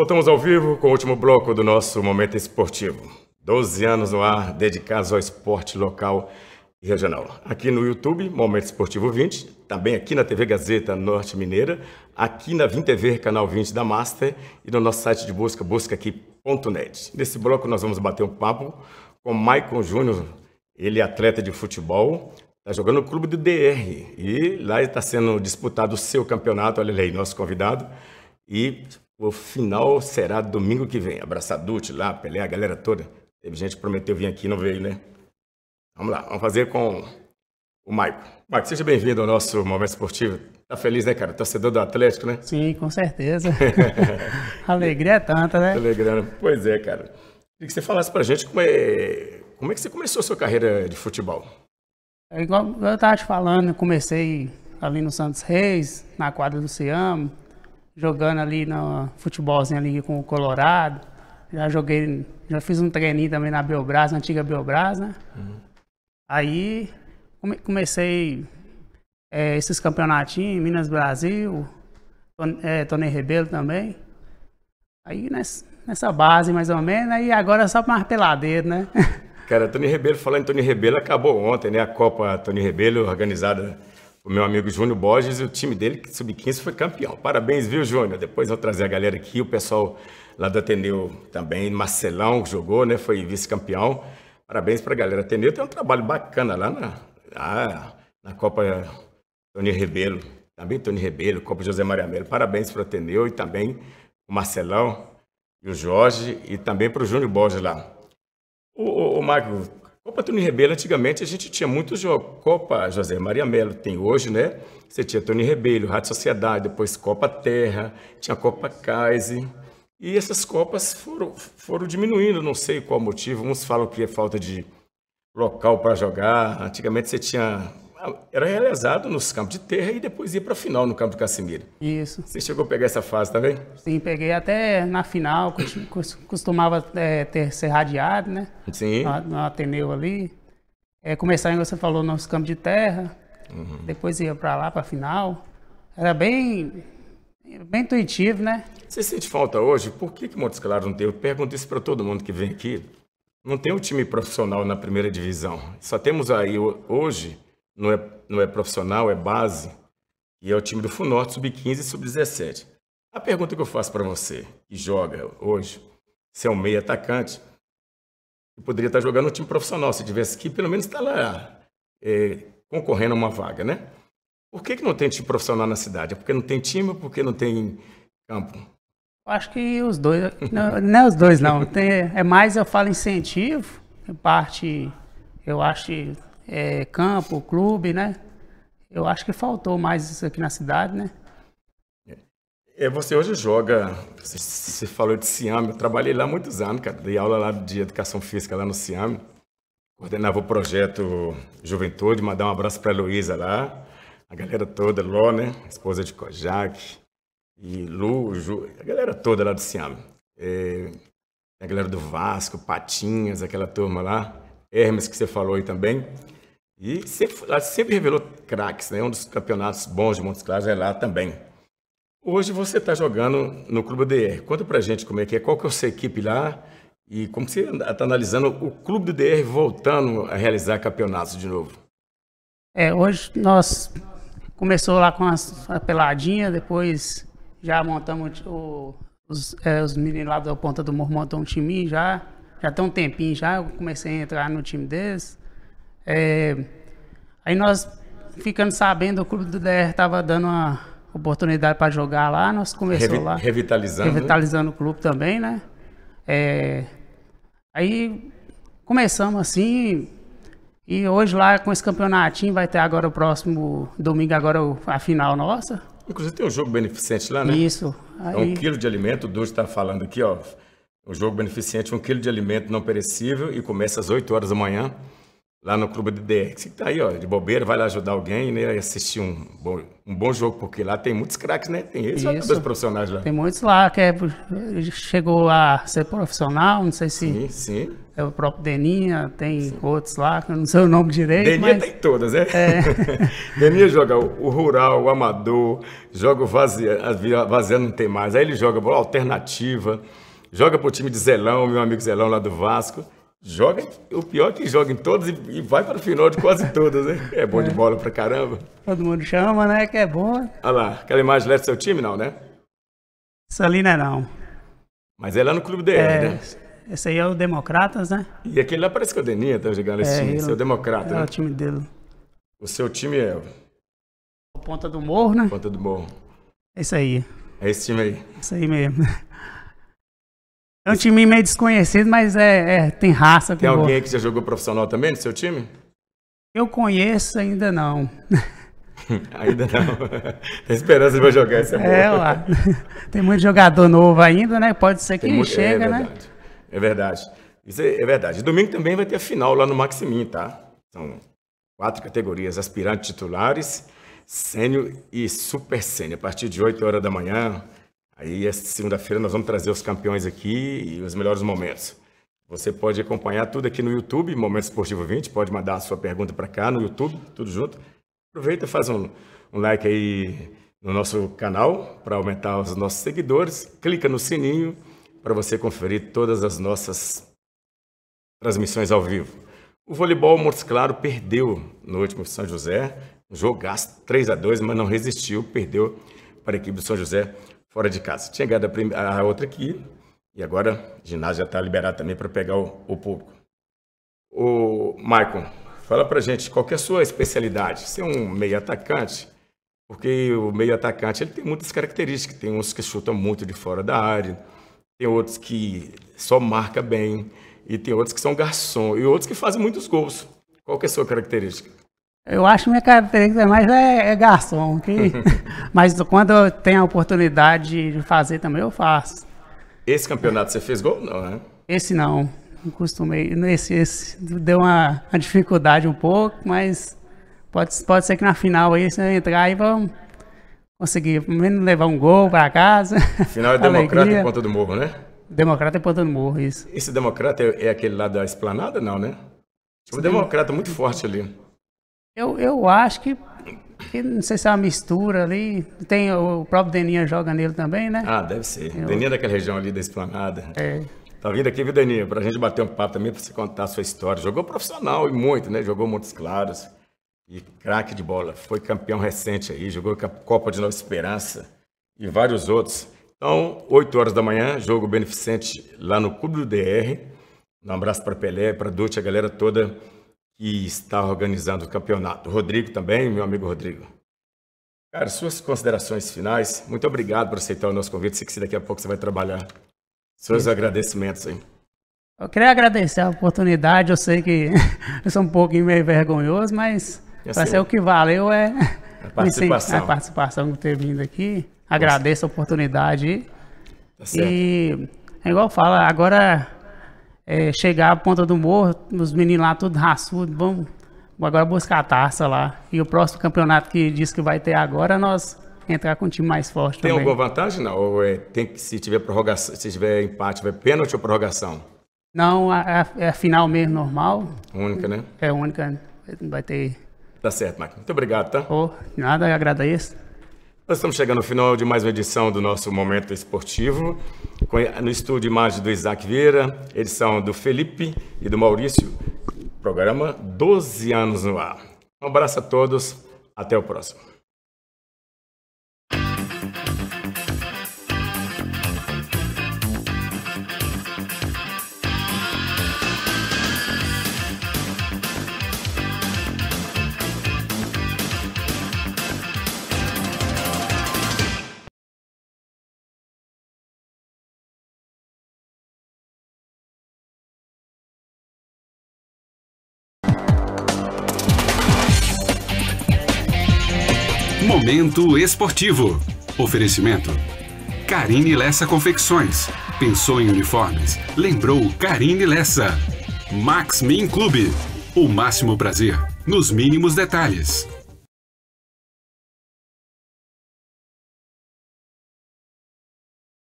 Voltamos ao vivo com o último bloco do nosso Momento Esportivo. 12 anos no ar, dedicados ao esporte local e regional. Aqui no YouTube, Momento Esportivo 20, também aqui na TV Gazeta Norte Mineira, aqui na TV, canal 20 da Master e no nosso site de busca, buscaaqui.net. Nesse bloco nós vamos bater um papo com Maicon Júnior, ele é atleta de futebol, está jogando no clube do DR e lá está sendo disputado o seu campeonato, olha ele aí, nosso convidado, e o final será domingo que vem. Abraçadute lá, Pelé, a galera toda. Teve gente que prometeu vir aqui e não veio, né? Vamos lá, vamos fazer com o Maico. Maico, seja bem-vindo ao nosso Momento Esportivo. Tá feliz, né, cara? Torcedor do Atlético, né? Sim, com certeza. Alegria é tanta, né? Alegria, pois é, cara. Queria que você falasse pra gente como é, como é que você começou a sua carreira de futebol. É igual eu tava te falando, eu comecei ali no Santos Reis, na quadra do Ciamo, jogando ali no futebolzinho ali com o Colorado. Já joguei, já fiz um treininho também na Belbras, na antiga Belbras, né? Uhum. Aí come, comecei é, esses campeonatinhos, Minas Brasil, é, Tony Rebelo também. Aí nessa, nessa base mais ou menos, aí agora é só mais peladeiro, né? Cara, Tony Rebelo, falando em Tony Rebelo, acabou ontem, né? A Copa Tony Rebelo, organizada o meu amigo Júnior Borges e o time dele, que sub-15 foi campeão. Parabéns, viu, Júnior? Depois eu vou trazer a galera aqui, o pessoal lá do Ateneu também, Marcelão jogou, né? Foi vice-campeão. Parabéns para a galera. Ateneu tem um trabalho bacana lá na, na Copa Tony Rebelo. Também Tony Rebelo, Copa José Maria Melo. Parabéns para o Ateneu e também o Marcelão e o Jorge e também para o Júnior Borges lá. O, o, o Marco Copa Tony Rebelo, antigamente a gente tinha muitos jogos. Copa José Maria Melo tem hoje, né? Você tinha Tony Rebelo, Rádio Sociedade, depois Copa Terra, tinha Copa Kaise. E essas Copas foram, foram diminuindo, não sei qual motivo. Uns falam que é falta de local para jogar. Antigamente você tinha era realizado nos campos de terra e depois ia para a final no campo do Casimiro. Isso. Você chegou a pegar essa fase também? Sim, peguei até na final, costumava é, ter ser radiado, né? Sim. No, no Ateneu ali. É, começar, você falou, nos campos de terra, uhum. depois ia para lá, para a final. Era bem, bem intuitivo, né? Você sente falta hoje? Por que, que Montes Claros não teve? Eu pergunto isso para todo mundo que vem aqui. Não tem um time profissional na primeira divisão. Só temos aí hoje não é, não é profissional, é base, e é o time do Funorte, sub-15 e sub-17. A pergunta que eu faço para você, que joga hoje, se é um meio atacante, que poderia estar tá jogando um time profissional, se tivesse que pelo menos estar tá lá é, concorrendo a uma vaga, né? Por que, que não tem time profissional na cidade? É porque não tem time ou porque não tem campo? Acho que os dois, não, não é os dois não, tem, é mais eu falo incentivo, em parte eu acho que é, campo, clube, né? Eu acho que faltou mais isso aqui na cidade, né? É, você hoje joga, você, você falou de Siam, eu trabalhei lá muitos anos, cara, dei aula lá de educação física lá no Siam, coordenava o projeto Juventude, mandar um abraço para a Luísa lá, a galera toda, Ló, né, esposa de Kojak, e Lu, Ju, a galera toda lá do Siam. É, a galera do Vasco, Patinhas, aquela turma lá, Hermes que você falou aí também. E sempre, sempre revelou craques, né? Um dos campeonatos bons de Montes Claros é lá também. Hoje você está jogando no Clube DR. Conta pra gente como é que é, qual que é a sua equipe lá e como você está analisando o Clube do DR voltando a realizar campeonatos de novo. É, hoje nós começou lá com a peladinha, depois já montamos o, os, é, os meninos lá da Ponta do Morro montou um time já, já tem um tempinho já, eu comecei a entrar no time deles. É, aí nós ficando sabendo, o clube do DR estava dando uma oportunidade para jogar lá, nós começamos Revi lá. Revitalizando. Né? Revitalizando o clube também, né? É, aí começamos assim, e hoje lá com esse campeonatinho vai ter agora o próximo domingo, agora a final nossa. Inclusive tem um jogo beneficente lá, né? Isso. Aí... É um quilo de alimento, o Dudu está falando aqui, ó. Um jogo beneficente, um quilo de alimento não perecível e começa às 8 horas da manhã lá no clube de DR. Você tá aí, ó, de bobeira, vai lá ajudar alguém, né? Assistir um bom, um bom jogo, porque lá tem muitos craques, né? Tem esses jogadores profissionais lá. Tem muitos lá que é, chegou a ser profissional, não sei se. Sim, sim. É o próprio Deninha, tem sim. outros lá, que eu não sei o nome direito. Deninha mas... tem todas, né? É. Deninha joga o, o, rural, o amador, joga o vaziano, vaziano não tem mais. Aí ele joga bola alternativa, joga pro time de Zelão, meu amigo Zelão lá do Vasco. Joga, o pior é que joga em todos e, e vai para o final de quase todas, né? É bom é. de bola pra caramba. Todo mundo chama, né? Que é bom. Olha lá, aquela imagem leva do seu time, não, né? Essa ali não é não. Mas é lá no Clube DR, é, né? Esse aí é o Democratas, né? E aquele lá parece que é o Deninha tá jogando esse é, time, esse é o Democrata, é né? o time dele. O seu time é... Ponta do Morro, né? Ponta do Morro. isso aí. É esse time aí. isso aí mesmo. É um time meio desconhecido, mas é, é tem raça. Tem alguém aí que já jogou profissional também no seu time? Eu conheço, ainda não. ainda não. Tem esperança de jogar essa boa. É lá. Tem muito jogador novo ainda, né? Pode ser que ele muito... É chegue, é né? É verdade. Isso é, é verdade. Domingo também vai ter a final lá no Maximin, tá? São quatro categorias: aspirantes titulares, sênior e super sênior. A partir de 8 horas da manhã, Aí, esta segunda-feira, nós vamos trazer os campeões aqui e os melhores momentos. Você pode acompanhar tudo aqui no YouTube, Momento Esportivo 20. Pode mandar a sua pergunta para cá no YouTube, tudo junto. Aproveita, e faz um, um like aí no nosso canal para aumentar os nossos seguidores. Clica no sininho para você conferir todas as nossas transmissões ao vivo. O voleibol Montes Claro perdeu no último São José. Um 3 a 2 mas não resistiu, perdeu para a equipe do São José fora de casa. Tinha ganhado a, primeira, a outra aqui e agora o ginásio já está liberado também para pegar o, o, público. O Maicon, fala para gente qual é a sua especialidade? Você é um meio atacante, porque o meio atacante ele tem muitas características. Tem uns que chutam muito de fora da área, tem outros que só marca bem e tem outros que são garçom e outros que fazem muitos gols. Qual é a sua característica? Eu acho que minha característica mais é, é garçom, mas quando eu tenho a oportunidade de fazer também, eu faço. Esse campeonato você fez gol não, né? Esse não, não costumei. Esse, esse deu uma, uma, dificuldade um pouco, mas pode, pode ser que na final aí você entrar e vamos conseguir pelo menos levar um gol para casa. Final é Democrata em Ponta do Morro, né? Democrata em Ponta do Morro, isso. Esse Democrata é, é aquele lá da Esplanada, não, né? Tinha um Democrata muito forte ali. Eu, eu acho que, que não sei se é uma mistura ali. Tem o próprio Deninha joga nele também, né? Ah, deve ser. Eu... Deninha é daquela região ali da esplanada. É. Tá vindo aqui, viu, Deninha? Pra gente bater um papo também, pra você contar a sua história. Jogou profissional e muito, né? Jogou Montes Claros. E craque de bola. Foi campeão recente aí. Jogou Copa de Nova Esperança e vários outros. Então, 8 horas da manhã, jogo beneficente lá no Clube do DR. Um abraço para Pelé, para Dutch, a galera toda que está organizando o campeonato. Rodrigo também, meu amigo Rodrigo. Cara, suas considerações finais. Muito obrigado por aceitar o nosso convite. Sei que daqui a pouco você vai trabalhar. Seus Sim. agradecimentos aí. Eu queria agradecer a oportunidade. Eu sei que eu sou um pouquinho meio vergonhoso, mas é vai ser o que valeu é a participação, a participação por ter vindo aqui. Agradeço a oportunidade. Tá certo. E, é igual fala, agora é, chegar à ponta do morro, os meninos lá tudo raçudo, vamos agora buscar a taça lá. E o próximo campeonato que diz que vai ter agora, nós entrar com um time mais forte tem também. Tem alguma vantagem? Não, ou é, tem que, se tiver prorrogação, se tiver empate, vai pênalti ou prorrogação? Não, é a, a, final mesmo, normal. Única, né? É única, vai ter... Tá certo, Mike. Muito obrigado, tá? Oh, nada, eu agradeço. Nós estamos chegando ao final de mais uma edição do nosso Momento Esportivo no estúdio imagem do Isaac Vieira, edição do Felipe e do Maurício. Programa 12 anos no ar. Um abraço a todos, até o próximo. Momento esportivo. Oferecimento. Carine Lessa Confecções. Pensou em uniformes? Lembrou Carine Lessa. Max Min Clube. O máximo prazer nos mínimos detalhes.